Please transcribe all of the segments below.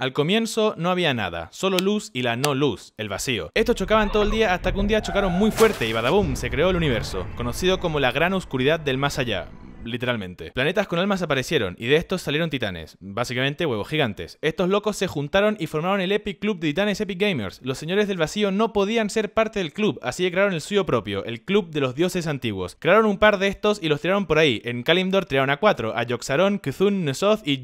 Al comienzo no había nada, solo luz y la no luz, el vacío. Estos chocaban todo el día hasta que un día chocaron muy fuerte y badaboom, se creó el universo, conocido como la gran oscuridad del más allá literalmente. Planetas con almas aparecieron y de estos salieron titanes, básicamente huevos gigantes. Estos locos se juntaron y formaron el Epic Club de Titanes Epic Gamers. Los señores del vacío no podían ser parte del club, así que crearon el suyo propio, el Club de los Dioses Antiguos. Crearon un par de estos y los tiraron por ahí. En Kalimdor tiraron a cuatro, a Yoxaron, Kuzun, Nesoth y...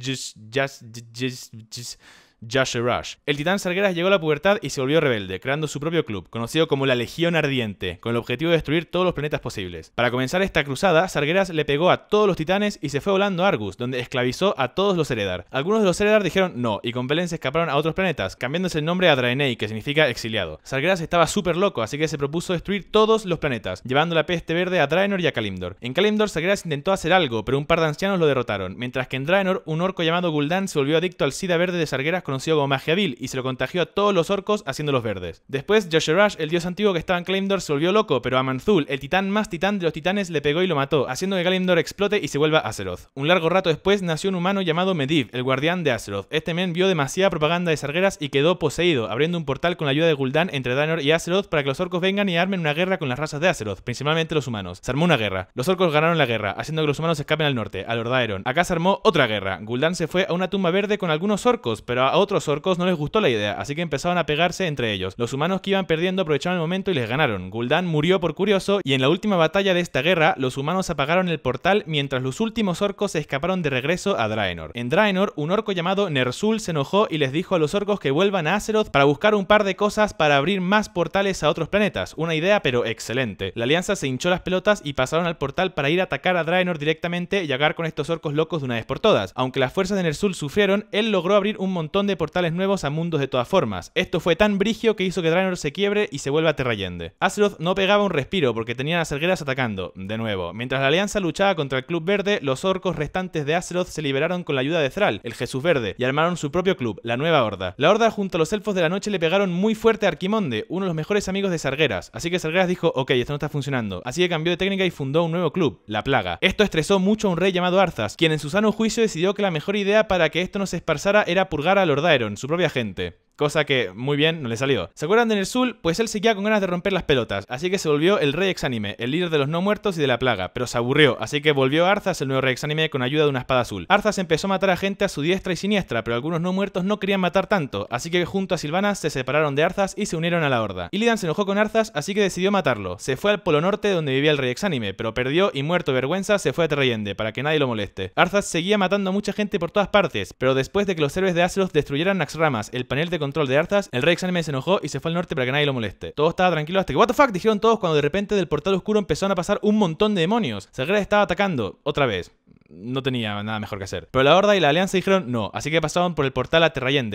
Jasher Rush. El titán Sargeras llegó a la pubertad y se volvió rebelde, creando su propio club, conocido como la Legión Ardiente, con el objetivo de destruir todos los planetas posibles. Para comenzar esta cruzada, Sargeras le pegó a todos los titanes y se fue volando a Argus, donde esclavizó a todos los Heredar. Algunos de los Heredar dijeron no, y con Belen se escaparon a otros planetas, cambiándose el nombre a Draenei, que significa exiliado. Sargeras estaba súper loco, así que se propuso destruir todos los planetas, llevando la peste verde a Draenor y a Kalimdor. En Kalimdor, Sargeras intentó hacer algo, pero un par de ancianos lo derrotaron, mientras que en Draenor, un orco llamado Gul'dan se volvió adicto al sida verde de Sargeras conocido como Magia Vil, y se lo contagió a todos los orcos haciéndolos verdes. Después, rush el dios antiguo que estaba en Claimdor, se volvió loco, pero a Manzul, el titán más titán de los titanes, le pegó y lo mató, haciendo que Kalimdor explote y se vuelva Azeroth. Un largo rato después nació un humano llamado Medivh, el guardián de Azeroth. Este men vio demasiada propaganda de sargueras y quedó poseído, abriendo un portal con la ayuda de Gul'dan entre Danor y Azeroth para que los orcos vengan y armen una guerra con las razas de Azeroth, principalmente los humanos. Se armó una guerra. Los orcos ganaron la guerra, haciendo que los humanos escapen al norte, al Lordaeron. Acá se armó otra guerra. Gul'dan se fue a una tumba verde con algunos orcos, pero otros orcos no les gustó la idea, así que empezaron a pegarse entre ellos. Los humanos que iban perdiendo aprovecharon el momento y les ganaron. Gul'dan murió por curioso y en la última batalla de esta guerra, los humanos apagaron el portal mientras los últimos orcos se escaparon de regreso a Draenor. En Draenor, un orco llamado Nersul se enojó y les dijo a los orcos que vuelvan a Azeroth para buscar un par de cosas para abrir más portales a otros planetas. Una idea pero excelente. La alianza se hinchó las pelotas y pasaron al portal para ir a atacar a Draenor directamente y acabar con estos orcos locos de una vez por todas. Aunque las fuerzas de Ner'zhul sufrieron, él logró abrir un montón de portales nuevos a mundos de todas formas. Esto fue tan brigio que hizo que Draenor se quiebre y se vuelva Terrayende. Azeroth no pegaba un respiro porque tenían a Sargeras atacando, de nuevo. Mientras la Alianza luchaba contra el Club Verde, los orcos restantes de Azeroth se liberaron con la ayuda de Thrall, el Jesús Verde, y armaron su propio club, la Nueva Horda. La Horda junto a los Elfos de la Noche le pegaron muy fuerte a Arquimonde, uno de los mejores amigos de Sargeras. así que Sargeras dijo, ok, esto no está funcionando, así que cambió de técnica y fundó un nuevo club, La Plaga. Esto estresó mucho a un rey llamado Arthas, quien en su sano juicio decidió que la mejor idea para que esto no se esparzara era purgar a los Lord su propia gente. Cosa que muy bien no le salió. ¿Se acuerdan de Nersul? Pues él seguía con ganas de romper las pelotas, así que se volvió el rey exánime, el líder de los no muertos y de la plaga, pero se aburrió, así que volvió a Arzas el nuevo rey exánime con ayuda de una espada azul. Arzas empezó a matar a gente a su diestra y siniestra, pero algunos no muertos no querían matar tanto, así que junto a Silvana se separaron de Arzas y se unieron a la horda. Illidan se enojó con Arzas, así que decidió matarlo. Se fue al Polo Norte donde vivía el rey exánime, pero perdió y muerto de vergüenza se fue a para que nadie lo moleste. Arzas seguía matando a mucha gente por todas partes, pero después de que los héroes de Aslos destruyeran Naxramas, el panel de control de Arthas, el rey exánime se enojó y se fue al norte para que nadie lo moleste. Todo estaba tranquilo hasta que what the fuck dijeron todos cuando de repente del portal oscuro empezaron a pasar un montón de demonios. Sargeras estaba atacando, otra vez no tenía nada mejor que hacer. Pero la Horda y la Alianza dijeron no, así que pasaron por el portal a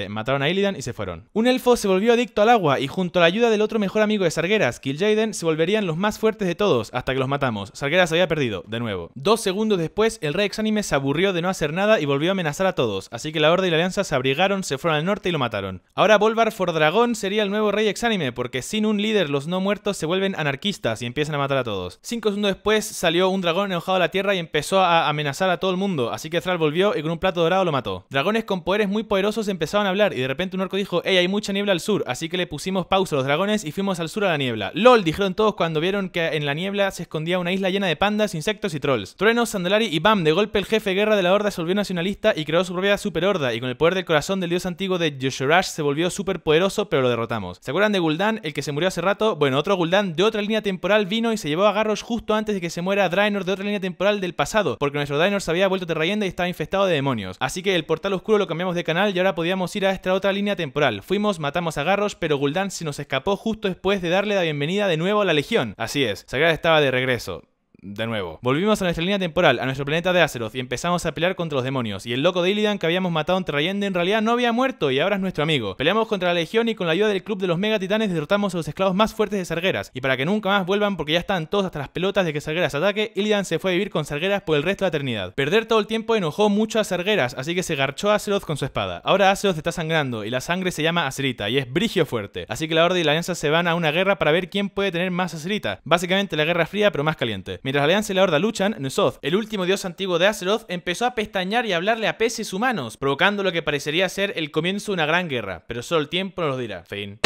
mataron a Illidan y se fueron. Un elfo se volvió adicto al agua y junto a la ayuda del otro mejor amigo de Sargeras, Kil'jaeden, se volverían los más fuertes de todos hasta que los matamos. Sargeras había perdido, de nuevo. Dos segundos después, el rey Exánime se aburrió de no hacer nada y volvió a amenazar a todos, así que la Horda y la Alianza se abrigaron, se fueron al norte y lo mataron. Ahora for Dragón sería el nuevo rey exánime, porque sin un líder los no muertos se vuelven anarquistas y empiezan a matar a todos. Cinco segundos después salió un dragón enojado a la tierra y empezó a amenazar a todo el mundo, así que Thrall volvió y con un plato dorado lo mató. Dragones con poderes muy poderosos empezaban a hablar y de repente un orco dijo, hey, hay mucha niebla al sur, así que le pusimos pausa a los dragones y fuimos al sur a la niebla. LOL, dijeron todos cuando vieron que en la niebla se escondía una isla llena de pandas, insectos y trolls. Truenos, Sandalari y Bam, de golpe el jefe guerra de la horda se volvió nacionalista y creó su propia super y con el poder del corazón del dios antiguo de se volvió volvió súper poderoso, pero lo derrotamos. ¿Se acuerdan de Gul'dan, el que se murió hace rato? Bueno, otro Gul'dan de otra línea temporal vino y se llevó a Garrosh justo antes de que se muera Draenor de otra línea temporal del pasado, porque nuestro Draenor se había vuelto terrayenda y estaba infestado de demonios. Así que el portal oscuro lo cambiamos de canal y ahora podíamos ir a esta otra línea temporal. Fuimos, matamos a Garrosh, pero Gul'dan se nos escapó justo después de darle la bienvenida de nuevo a la Legión. Así es, Sagrada estaba de regreso de nuevo. Volvimos a nuestra línea temporal, a nuestro planeta de Azeroth, y empezamos a pelear contra los demonios. Y el loco de Illidan que habíamos matado en Terrayende en realidad no había muerto y ahora es nuestro amigo. Peleamos contra la Legión y con la ayuda del club de los Mega Titanes derrotamos a los esclavos más fuertes de Sargeras, Y para que nunca más vuelvan porque ya están todos hasta las pelotas de que Sargeras ataque, Illidan se fue a vivir con Sargeras por el resto de la eternidad. Perder todo el tiempo enojó mucho a Sargeras, así que se garchó a Azeroth con su espada. Ahora Azeroth está sangrando y la sangre se llama Acerita y es brigio fuerte. Así que la Orden y la Alianza se van a una guerra para ver quién puede tener más Acerita. Básicamente la Guerra Fría pero más caliente. Mientras Alianza y la Horda luchan, Nusoth, el último dios antiguo de Azeroth, empezó a pestañear y hablarle a peces humanos, provocando lo que parecería ser el comienzo de una gran guerra, pero solo el tiempo nos lo dirá. Fin.